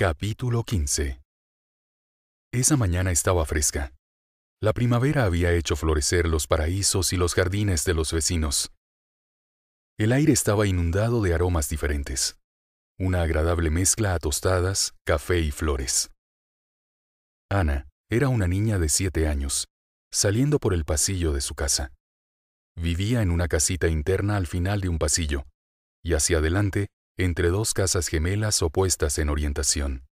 Capítulo 15 Esa mañana estaba fresca. La primavera había hecho florecer los paraísos y los jardines de los vecinos. El aire estaba inundado de aromas diferentes, una agradable mezcla a tostadas, café y flores. Ana era una niña de siete años, saliendo por el pasillo de su casa. Vivía en una casita interna al final de un pasillo, y hacia adelante entre dos casas gemelas opuestas en orientación.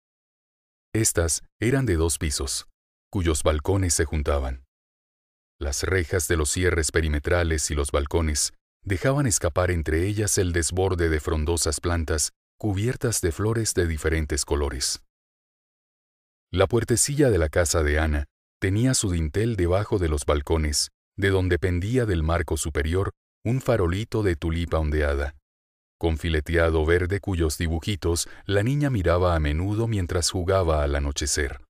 Estas eran de dos pisos, cuyos balcones se juntaban. Las rejas de los cierres perimetrales y los balcones dejaban escapar entre ellas el desborde de frondosas plantas cubiertas de flores de diferentes colores. La puertecilla de la casa de Ana tenía su dintel debajo de los balcones, de donde pendía del marco superior un farolito de tulipa ondeada, con fileteado verde cuyos dibujitos la niña miraba a menudo mientras jugaba al anochecer.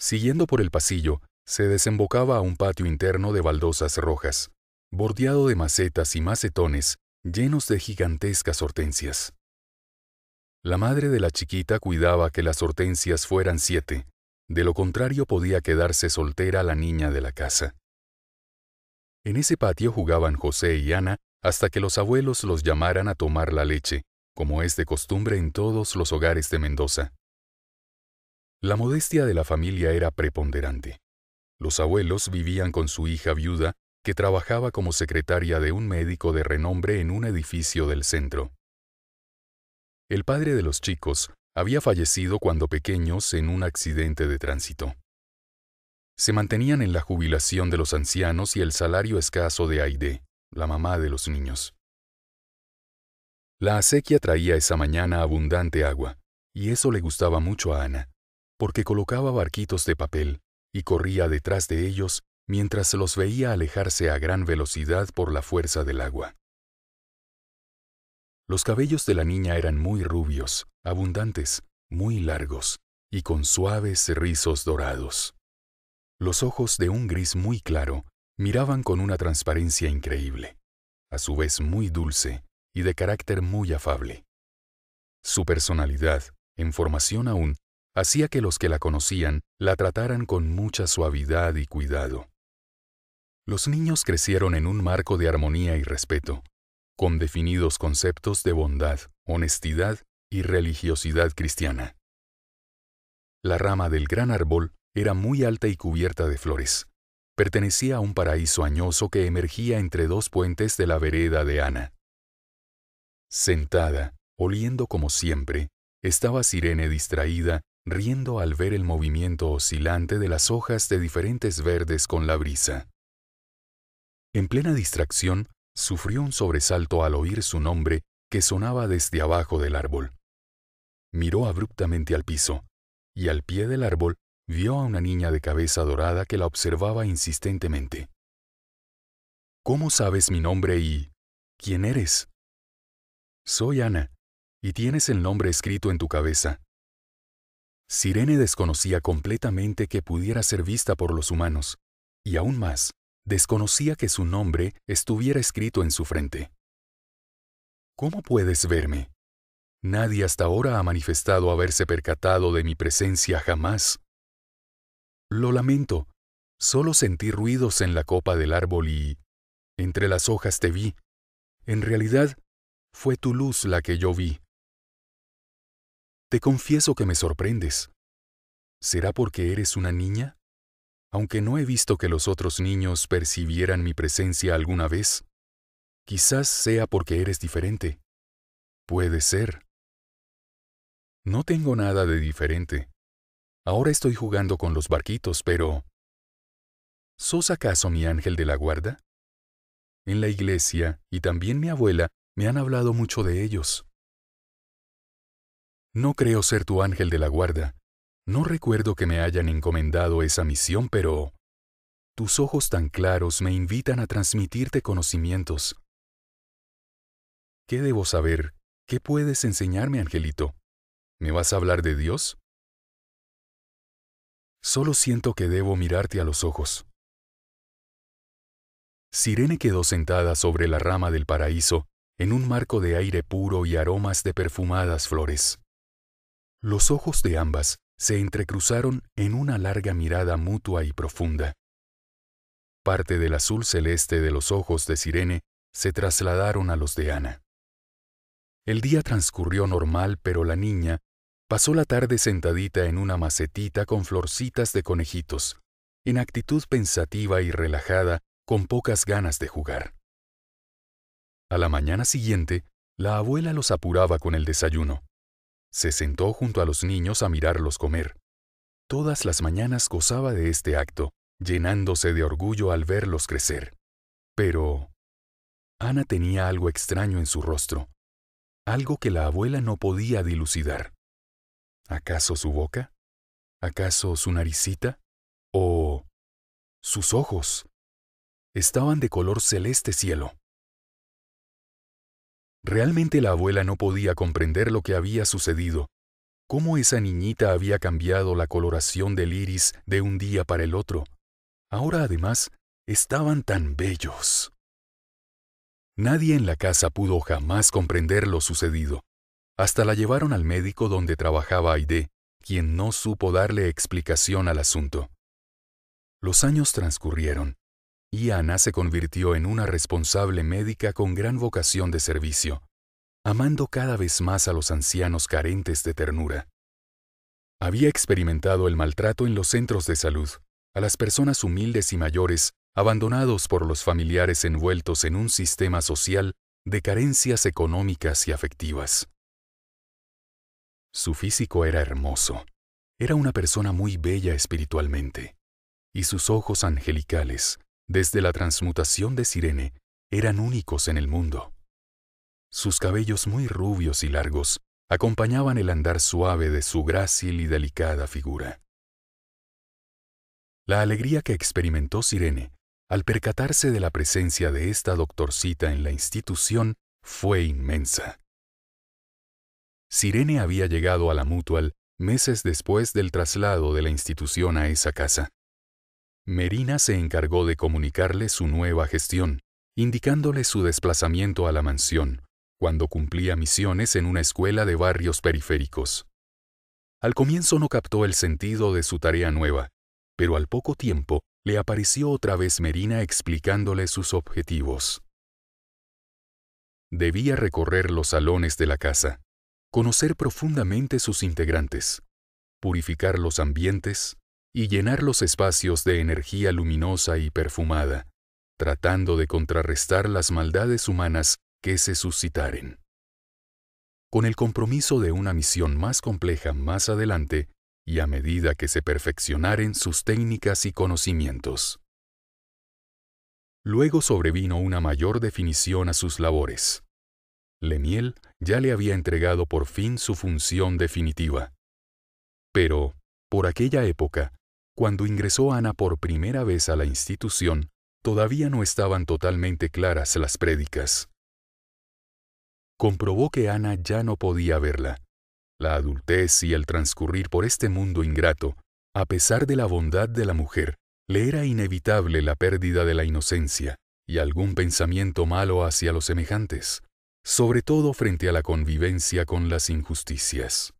Siguiendo por el pasillo, se desembocaba a un patio interno de baldosas rojas, bordeado de macetas y macetones llenos de gigantescas hortensias. La madre de la chiquita cuidaba que las hortensias fueran siete, de lo contrario podía quedarse soltera la niña de la casa. En ese patio jugaban José y Ana hasta que los abuelos los llamaran a tomar la leche, como es de costumbre en todos los hogares de Mendoza. La modestia de la familia era preponderante. Los abuelos vivían con su hija viuda, que trabajaba como secretaria de un médico de renombre en un edificio del centro. El padre de los chicos había fallecido cuando pequeños en un accidente de tránsito. Se mantenían en la jubilación de los ancianos y el salario escaso de Aide la mamá de los niños. La acequia traía esa mañana abundante agua, y eso le gustaba mucho a Ana, porque colocaba barquitos de papel y corría detrás de ellos mientras los veía alejarse a gran velocidad por la fuerza del agua. Los cabellos de la niña eran muy rubios, abundantes, muy largos y con suaves rizos dorados. Los ojos de un gris muy claro miraban con una transparencia increíble, a su vez muy dulce y de carácter muy afable. Su personalidad, en formación aún, hacía que los que la conocían la trataran con mucha suavidad y cuidado. Los niños crecieron en un marco de armonía y respeto, con definidos conceptos de bondad, honestidad y religiosidad cristiana. La rama del gran árbol era muy alta y cubierta de flores, pertenecía a un paraíso añoso que emergía entre dos puentes de la vereda de Ana. Sentada, oliendo como siempre, estaba Sirene distraída, riendo al ver el movimiento oscilante de las hojas de diferentes verdes con la brisa. En plena distracción, sufrió un sobresalto al oír su nombre que sonaba desde abajo del árbol. Miró abruptamente al piso, y al pie del árbol vio a una niña de cabeza dorada que la observaba insistentemente. ¿Cómo sabes mi nombre y quién eres? Soy Ana, y tienes el nombre escrito en tu cabeza. Sirene desconocía completamente que pudiera ser vista por los humanos, y aún más, desconocía que su nombre estuviera escrito en su frente. ¿Cómo puedes verme? Nadie hasta ahora ha manifestado haberse percatado de mi presencia jamás. Lo lamento. Solo sentí ruidos en la copa del árbol y... Entre las hojas te vi. En realidad, fue tu luz la que yo vi. Te confieso que me sorprendes. ¿Será porque eres una niña? Aunque no he visto que los otros niños percibieran mi presencia alguna vez, quizás sea porque eres diferente. Puede ser. No tengo nada de diferente. Ahora estoy jugando con los barquitos, pero... ¿Sos acaso mi ángel de la guarda? En la iglesia, y también mi abuela, me han hablado mucho de ellos. No creo ser tu ángel de la guarda. No recuerdo que me hayan encomendado esa misión, pero... Tus ojos tan claros me invitan a transmitirte conocimientos. ¿Qué debo saber? ¿Qué puedes enseñarme, Angelito? ¿Me vas a hablar de Dios? Solo siento que debo mirarte a los ojos. Sirene quedó sentada sobre la rama del paraíso, en un marco de aire puro y aromas de perfumadas flores. Los ojos de ambas se entrecruzaron en una larga mirada mutua y profunda. Parte del azul celeste de los ojos de Sirene se trasladaron a los de Ana. El día transcurrió normal, pero la niña Pasó la tarde sentadita en una macetita con florcitas de conejitos, en actitud pensativa y relajada, con pocas ganas de jugar. A la mañana siguiente, la abuela los apuraba con el desayuno. Se sentó junto a los niños a mirarlos comer. Todas las mañanas gozaba de este acto, llenándose de orgullo al verlos crecer. Pero... Ana tenía algo extraño en su rostro, algo que la abuela no podía dilucidar. ¿Acaso su boca? ¿Acaso su naricita? ¿O sus ojos? Estaban de color celeste cielo. Realmente la abuela no podía comprender lo que había sucedido, cómo esa niñita había cambiado la coloración del iris de un día para el otro. Ahora además estaban tan bellos. Nadie en la casa pudo jamás comprender lo sucedido. Hasta la llevaron al médico donde trabajaba Aide, quien no supo darle explicación al asunto. Los años transcurrieron, y Ana se convirtió en una responsable médica con gran vocación de servicio, amando cada vez más a los ancianos carentes de ternura. Había experimentado el maltrato en los centros de salud, a las personas humildes y mayores, abandonados por los familiares envueltos en un sistema social de carencias económicas y afectivas. Su físico era hermoso. Era una persona muy bella espiritualmente. Y sus ojos angelicales, desde la transmutación de Sirene, eran únicos en el mundo. Sus cabellos muy rubios y largos acompañaban el andar suave de su grácil y delicada figura. La alegría que experimentó Sirene al percatarse de la presencia de esta doctorcita en la institución fue inmensa. Sirene había llegado a la Mutual meses después del traslado de la institución a esa casa. Merina se encargó de comunicarle su nueva gestión, indicándole su desplazamiento a la mansión, cuando cumplía misiones en una escuela de barrios periféricos. Al comienzo no captó el sentido de su tarea nueva, pero al poco tiempo le apareció otra vez Merina explicándole sus objetivos. Debía recorrer los salones de la casa, conocer profundamente sus integrantes, purificar los ambientes y llenar los espacios de energía luminosa y perfumada, tratando de contrarrestar las maldades humanas que se suscitaren. Con el compromiso de una misión más compleja más adelante y a medida que se perfeccionaren sus técnicas y conocimientos. Luego sobrevino una mayor definición a sus labores. Leniel ya le había entregado por fin su función definitiva. Pero, por aquella época, cuando ingresó Ana por primera vez a la institución, todavía no estaban totalmente claras las prédicas. Comprobó que Ana ya no podía verla. La adultez y el transcurrir por este mundo ingrato, a pesar de la bondad de la mujer, le era inevitable la pérdida de la inocencia y algún pensamiento malo hacia los semejantes sobre todo frente a la convivencia con las injusticias.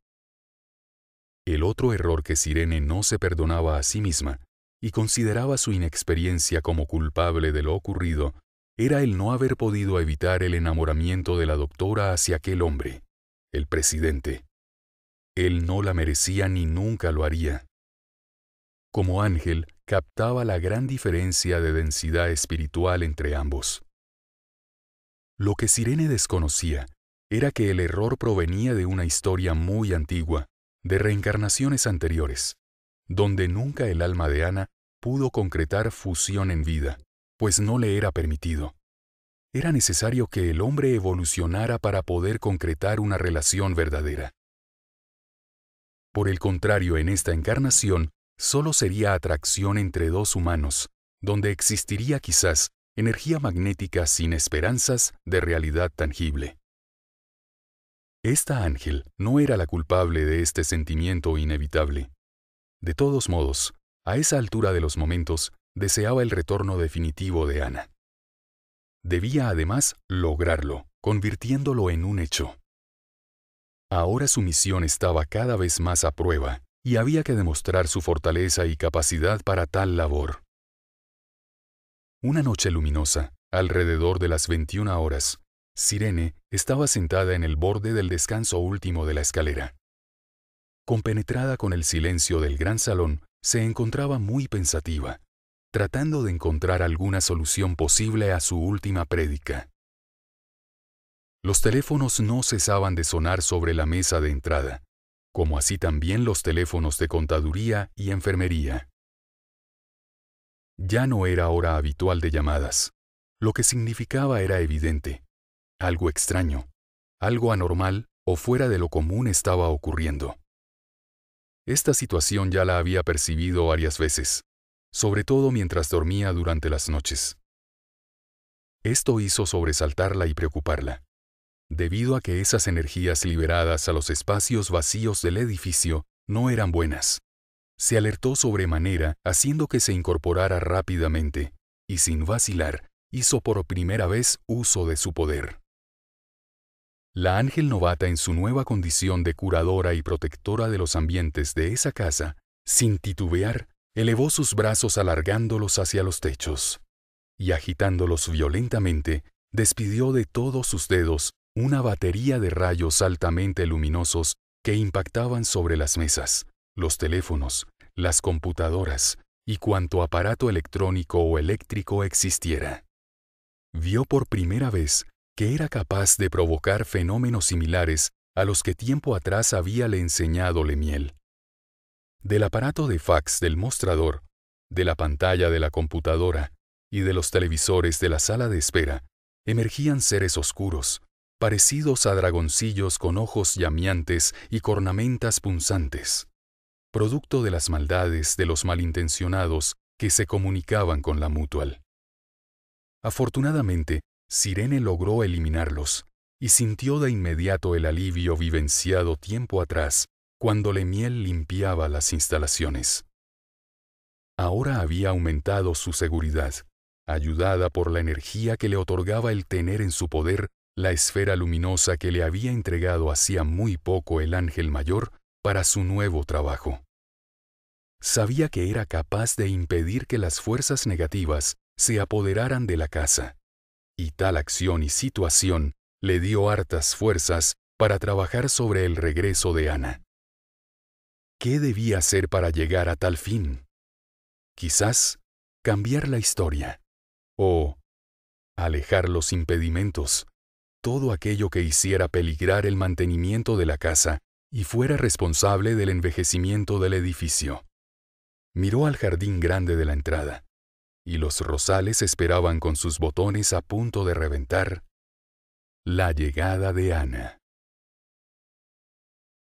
El otro error que Sirene no se perdonaba a sí misma y consideraba su inexperiencia como culpable de lo ocurrido era el no haber podido evitar el enamoramiento de la doctora hacia aquel hombre, el presidente. Él no la merecía ni nunca lo haría. Como ángel, captaba la gran diferencia de densidad espiritual entre ambos. Lo que Sirene desconocía era que el error provenía de una historia muy antigua, de reencarnaciones anteriores, donde nunca el alma de Ana pudo concretar fusión en vida, pues no le era permitido. Era necesario que el hombre evolucionara para poder concretar una relación verdadera. Por el contrario, en esta encarnación, solo sería atracción entre dos humanos, donde existiría quizás energía magnética sin esperanzas de realidad tangible. Esta ángel no era la culpable de este sentimiento inevitable. De todos modos, a esa altura de los momentos, deseaba el retorno definitivo de Ana. Debía además lograrlo, convirtiéndolo en un hecho. Ahora su misión estaba cada vez más a prueba, y había que demostrar su fortaleza y capacidad para tal labor. Una noche luminosa, alrededor de las 21 horas, Sirene estaba sentada en el borde del descanso último de la escalera. Compenetrada con el silencio del gran salón, se encontraba muy pensativa, tratando de encontrar alguna solución posible a su última prédica. Los teléfonos no cesaban de sonar sobre la mesa de entrada, como así también los teléfonos de contaduría y enfermería. Ya no era hora habitual de llamadas. Lo que significaba era evidente. Algo extraño, algo anormal o fuera de lo común estaba ocurriendo. Esta situación ya la había percibido varias veces, sobre todo mientras dormía durante las noches. Esto hizo sobresaltarla y preocuparla. Debido a que esas energías liberadas a los espacios vacíos del edificio no eran buenas, se alertó sobremanera, haciendo que se incorporara rápidamente, y sin vacilar, hizo por primera vez uso de su poder. La ángel novata en su nueva condición de curadora y protectora de los ambientes de esa casa, sin titubear, elevó sus brazos alargándolos hacia los techos, y agitándolos violentamente, despidió de todos sus dedos una batería de rayos altamente luminosos que impactaban sobre las mesas, los teléfonos, las computadoras y cuanto aparato electrónico o eléctrico existiera. Vio por primera vez que era capaz de provocar fenómenos similares a los que tiempo atrás había le enseñado Lemiel. Del aparato de fax del mostrador, de la pantalla de la computadora y de los televisores de la sala de espera, emergían seres oscuros, parecidos a dragoncillos con ojos llameantes y cornamentas punzantes producto de las maldades de los malintencionados que se comunicaban con la Mutual. Afortunadamente, Sirene logró eliminarlos y sintió de inmediato el alivio vivenciado tiempo atrás cuando miel limpiaba las instalaciones. Ahora había aumentado su seguridad, ayudada por la energía que le otorgaba el tener en su poder la esfera luminosa que le había entregado hacía muy poco el ángel mayor para su nuevo trabajo. Sabía que era capaz de impedir que las fuerzas negativas se apoderaran de la casa, y tal acción y situación le dio hartas fuerzas para trabajar sobre el regreso de Ana. ¿Qué debía hacer para llegar a tal fin? Quizás cambiar la historia o alejar los impedimentos, todo aquello que hiciera peligrar el mantenimiento de la casa y fuera responsable del envejecimiento del edificio. Miró al jardín grande de la entrada, y los rosales esperaban con sus botones a punto de reventar la llegada de Ana.